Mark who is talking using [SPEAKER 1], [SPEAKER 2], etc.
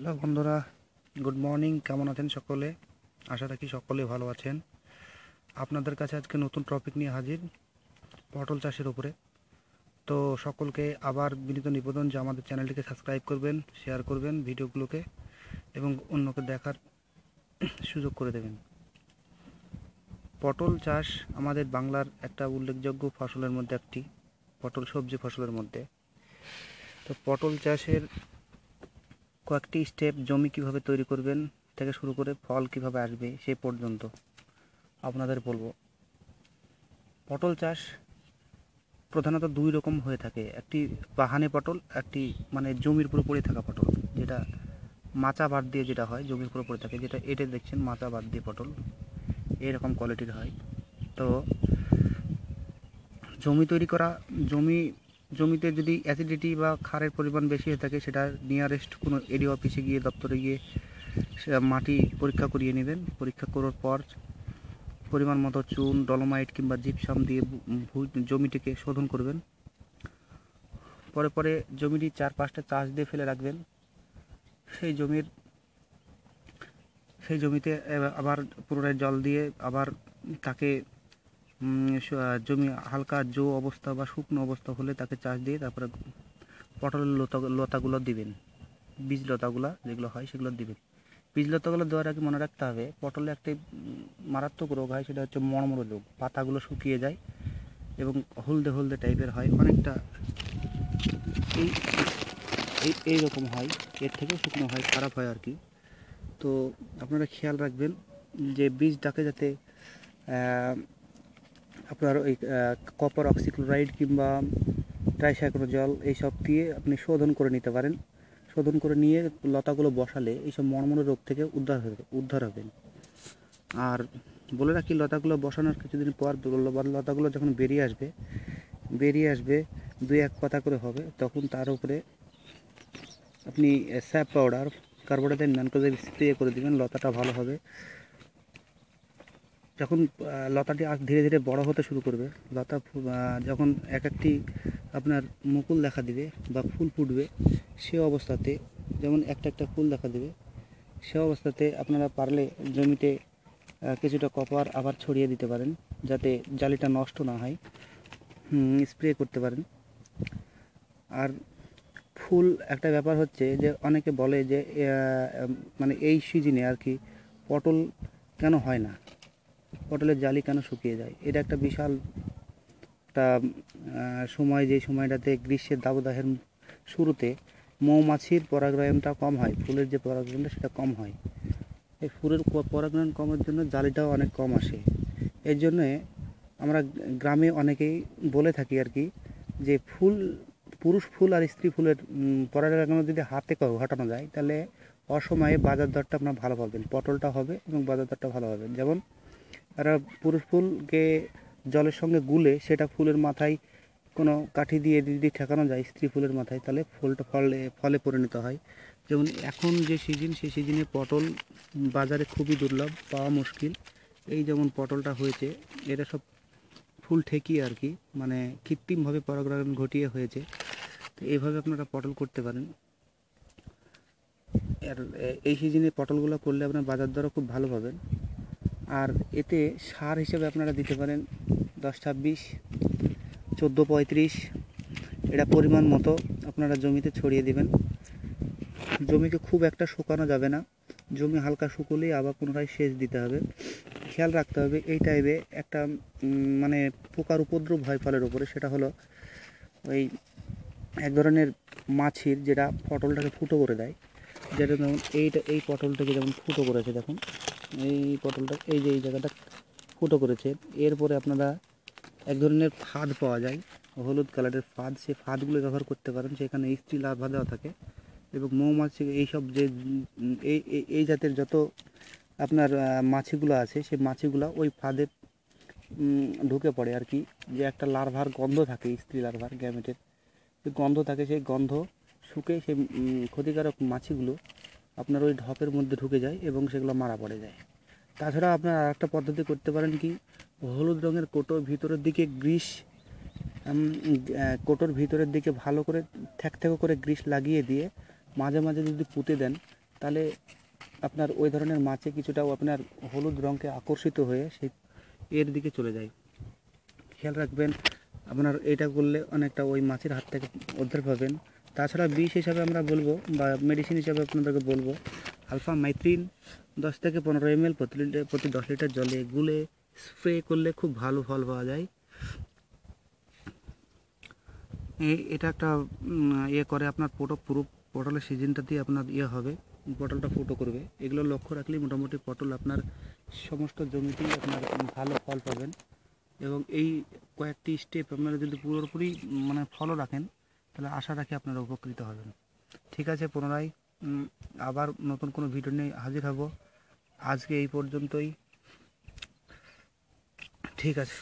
[SPEAKER 1] hello বন্ধুরা good morning কেমন আছেন সকলে আশা রাখি সকলে ভালো আছেন আপনাদের কাছে আজকে নতুন টপিক নিয়ে হাজির পটল চাষের উপরে তো সকলকে আবার বিনীত নিবেদন যে আমাদের চ্যানেলটিকে সাবস্ক্রাইব করবেন শেয়ার করবেন ভিডিওগুলোকে এবং অন্যকে দেখার সুযোগ করে দেবেন পটল চাষ আমাদের বাংলার একটা উল্লেখযোগ্য ফসলের মধ্যে একটি পটল সবজি ফসলের মধ্যে তো পটল চাষের কয়েকটি স্টেপ জমি কিভাবে তৈরি করবেন থেকে শুরু করে ফল কিভাবে আসবে সে পর্যন্ত আপনাদের বলবো পটল চাষ প্রধানত দুই রকম হয়ে থাকে একটি বাহানে পটল একটি মানে জমির উপরে পড়ে থাকা পটল যেটা মাচা বাদ দিয়ে যেটা হয় জমির উপরে পড়ে থাকে যেটা এটে দেখছেন মাচা বাদ দিয়ে পটল এরকম কোয়ালিটির হয় তো জমি তৈরি করা জমি জমিতে যদি অ্যাসিডিটি বা খারের পরিমাণ বেশি হয়ে থাকে সেটা নিয়ারেস্ট কোনো এডিও অফিসে গিয়ে দপ্তরে গিয়ে মাটি পরীক্ষা করিয়ে নেবেন পরীক্ষা করার পর পরিমাণ মতো চুন ডলোমাইট কিংবা জিপসাম দিয়ে জমিটিকে শোধন করবেন পরে পরে জমিটি চার পাঁচটা চাষ দিয়ে ফেলে রাখবেন সেই জমির সেই জমিতে আবার পুনরায় জল দিয়ে আবার তাকে জমি হালকা জো অবস্থা বা শুকনো অবস্থা হলে তাকে চাষ দিয়ে তারপরে পটলের লতা লতাগুলো দিবেন বীজ লতাগুলো যেগুলো হয় সেগুলো দিবেন বীজ লতাগুলো দেওয়ার আগে মনে রাখতে হবে পটলে একটি মারাত্মক রোগ হয় সেটা হচ্ছে মর্মর রোগ পাতাগুলো শুকিয়ে যায় এবং হলদে হলদে টাইপের হয় অনেকটা এই এই এইরকম হয় এর থেকে শুকনো হয় খারাপ হয় আর কি তো আপনারা খেয়াল রাখবেন যে বীজটাকে যাতে আপনার ওই কপার অক্সিক্লোরাইড কিংবা জল এইসব দিয়ে আপনি শোধন করে নিতে পারেন শোধন করে নিয়ে লতাগুলো বসালে এইসব মনমনো রোগ থেকে উদ্ধার হবে উদ্ধার হবেন আর বলে রাখি লতাগুলো বসানোর কিছুদিন পর লতাগুলো যখন বেরিয়ে আসবে বেরিয়ে আসবে দুই এক পাতা করে হবে তখন তার উপরে আপনি স্যাপ পাউডার কার্বোডাইড ম্যানকোজের স্প্রে করে দেবেন লতাটা ভালো হবে যখন লতাটি ধীরে ধীরে বড় হতে শুরু করবে লতা যখন এক একটি আপনার মুকুল দেখা দিবে বা ফুল ফুটবে সে অবস্থাতে যেমন একটা একটা ফুল দেখা দেবে সে অবস্থাতে আপনারা পারলে জমিতে কিছুটা কপার আবার ছড়িয়ে দিতে পারেন যাতে জালিটা নষ্ট না হয় স্প্রে করতে পারেন আর ফুল একটা ব্যাপার হচ্ছে যে অনেকে বলে যে মানে এই সিজনে আর কি পটল কেন হয় না পটলের জালি কেন শুকিয়ে যায় এটা একটা বিশাল একটা সময় যে সময়টাতে গ্রীষ্মের দাবদাহের শুরুতে মৌমাছির পরাগ্রয়নটা কম হয় ফুলের যে পরাগায়নটা সেটা কম হয় এই ফুলের পরাগায়ন কমের জন্য জালিটাও অনেক কম আসে এর জন্যে আমরা গ্রামে অনেকেই বলে থাকি আর কি যে ফুল পুরুষ ফুল আর স্ত্রী ফুলের পরাগ্রয়ন যদি হাতে ঘটানো যায় তাহলে অসময়ে বাজার দরটা আপনার ভালো পাবেন পটলটা হবে এবং বাজার দরটা ভালো হবে যেমন এরা পুরুষ ফুলকে জলের সঙ্গে গুলে সেটা ফুলের মাথায় কোনো কাঠি দিয়ে যদি ঠেকানো যায় স্ত্রী ফুলের মাথায় তাহলে ফুলটা ফলে ফলে পরিণত হয় যেমন এখন যে সিজন সেই সিজনে পটল বাজারে খুবই দুর্লভ পাওয়া মুশকিল এই যেমন পটলটা হয়েছে এটা সব ফুল ঠেকিয়ে আর কি মানে কৃত্রিমভাবে পরাগরণ ঘটিয়ে হয়েছে তো এইভাবে আপনারা পটল করতে পারেন আর এই সিজনে পটলগুলো করলে আপনার বাজার দরও খুব ভালো পাবেন আর এতে সার হিসেবে আপনারা দিতে পারেন দশ ছাব্বিশ চোদ্দো পঁয়ত্রিশ এটা পরিমাণ মতো আপনারা জমিতে ছড়িয়ে দিবেন জমিকে খুব একটা শুকানো যাবে না জমি হালকা শুকোলেই আবার পুনরায় সেচ দিতে হবে খেয়াল রাখতে হবে এই টাইপে একটা মানে পোকার উপদ্রব হয় ফলের উপরে সেটা হলো ওই এক ধরনের মাছির যেটা পটলটাকে ফুটো করে দেয় যেটা ধরুন এইটা এই পটলটাকে যেমন ফুটো করেছে দেখুন এই পটলটা এই যে এই জায়গাটা ফুটো করেছে এরপরে আপনারা এক ধরনের ফাঁদ পাওয়া যায় হলুদ কালারের ফাঁদ সেই ফাঁদগুলো ব্যবহার করতে পারেন সেখানে স্ত্রী লাভা দেওয়া থাকে এবং মৌমাছি এইসব যে এই এই জাতের যত আপনার মাছিগুলো আছে সেই মাছিগুলো ওই ফাঁদে ঢুকে পড়ে আর কি যে একটা লার্ভার গন্ধ থাকে স্ত্রী লার্ভার গ্যামেটের যে গন্ধ থাকে সেই গন্ধ শুকে সেই ক্ষতিকারক মাছিগুলো আপনার ওই ঢপের মধ্যে ঢুকে যায় এবং সেগুলো মারা পড়ে যায় তাছাড়া আপনার আর একটা পদ্ধতি করতে পারেন কি হলুদ রঙের কোটোর ভিতরের দিকে গ্রিস কোটোর ভিতরের দিকে ভালো করে থ্যাক থ্যাক করে গ্রিস লাগিয়ে দিয়ে মাঝে মাঝে যদি পুঁতে দেন তাহলে আপনার ওই ধরনের মাছে কিছুটাও আপনার হলুদ রঙকে আকর্ষিত হয়ে সেই এর দিকে চলে যায় খেয়াল রাখবেন আপনার এটা করলে অনেকটা ওই মাছের হাত থেকে উদ্ধার পাবেন তাছাড়া বিষ হিসাবে আমরা বলবো বা মেডিসিন হিসাবে আপনাদেরকে বলবো আলফা মাইত্রিন দশ থেকে পনেরো এম এল প্রতি লিটার প্রতি দশ লিটার জলে গুলে স্প্রে করলে খুব ভালো ফল পাওয়া যায় এটা একটা ইয়ে করে আপনার পোটো পুরো পটলের সিজনটা দিয়ে আপনার ইয়ে হবে পটলটা ফুটো করবে এগুলো লক্ষ্য রাখলে মোটামুটি পটল আপনার সমস্ত জমিতেই আপনার ভালো ফল পাবেন এবং এই কয়েকটি স্টেপ আপনারা যদি পুরোপুরি মানে ফলো রাখেন তাহলে আশা রাখি আপনারা উপকৃত হবেন ঠিক আছে পুনরায় আবার নতুন কোনো ভিডিও নিয়ে হাজির হব আজকে এই পর্যন্তই ঠিক আছে